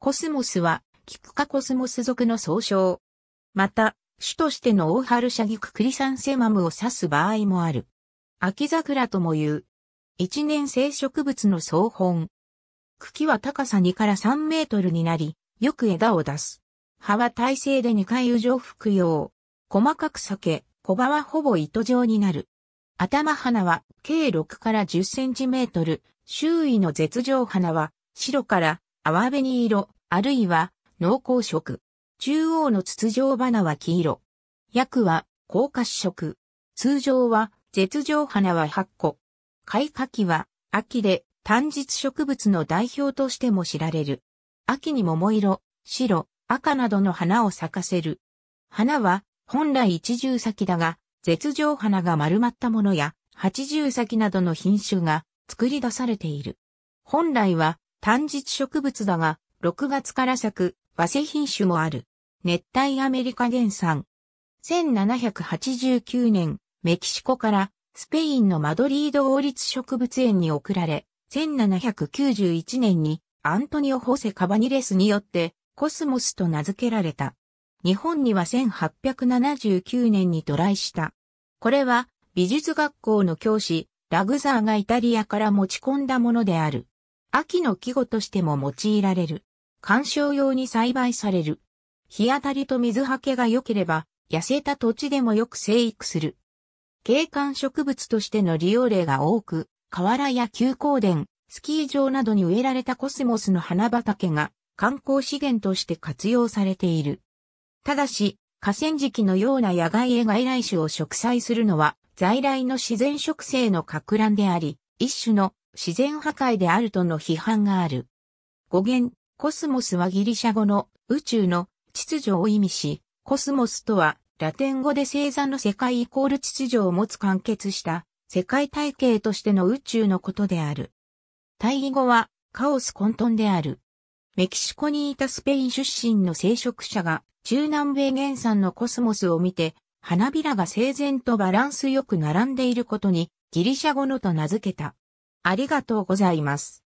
コスモスは、キクカコスモス属の総称。また、種としての大春ャギククリサンセマムを指す場合もある。秋桜とも言う。一年生植物の総本。茎は高さ2から3メートルになり、よく枝を出す。葉は体勢で2回油状服用。細かく裂け、小葉はほぼ糸状になる。頭花は計6から10センチメートル、周囲の絶上花は白から淡紅色、あるいは濃厚色。中央の筒状花は黄色。薬は高褐色。通常は絶状花は8個。開花期は秋で単日植物の代表としても知られる。秋に桃色、白、赤などの花を咲かせる。花は本来一重咲きだが、絶状花が丸まったものや、八重咲きなどの品種が作り出されている。本来は単日植物だが、6月から咲く和製品種もある。熱帯アメリカ原産。1789年、メキシコからスペインのマドリード王立植物園に送られ、1791年にアントニオ・ホセ・カバニレスによってコスモスと名付けられた。日本には1879年に渡来した。これは美術学校の教師、ラグザーがイタリアから持ち込んだものである。秋の季語としても用いられる。観賞用に栽培される。日当たりと水はけが良ければ、痩せた土地でもよく生育する。景観植物としての利用例が多く、河原や休耕田、スキー場などに植えられたコスモスの花畑が観光資源として活用されている。ただし、河川敷のような野外へ外来種を植栽するのは在来の自然植生の格乱であり、一種の自然破壊であるとの批判がある。語源、コスモスはギリシャ語の宇宙の秩序を意味し、コスモスとはラテン語で星座の世界イコール秩序を持つ完結した世界体系としての宇宙のことである。対義語はカオス混沌である。メキシコにいたスペイン出身の聖職者が中南米原産のコスモスを見て花びらが整然とバランスよく並んでいることにギリシャ語のと名付けた。ありがとうございます。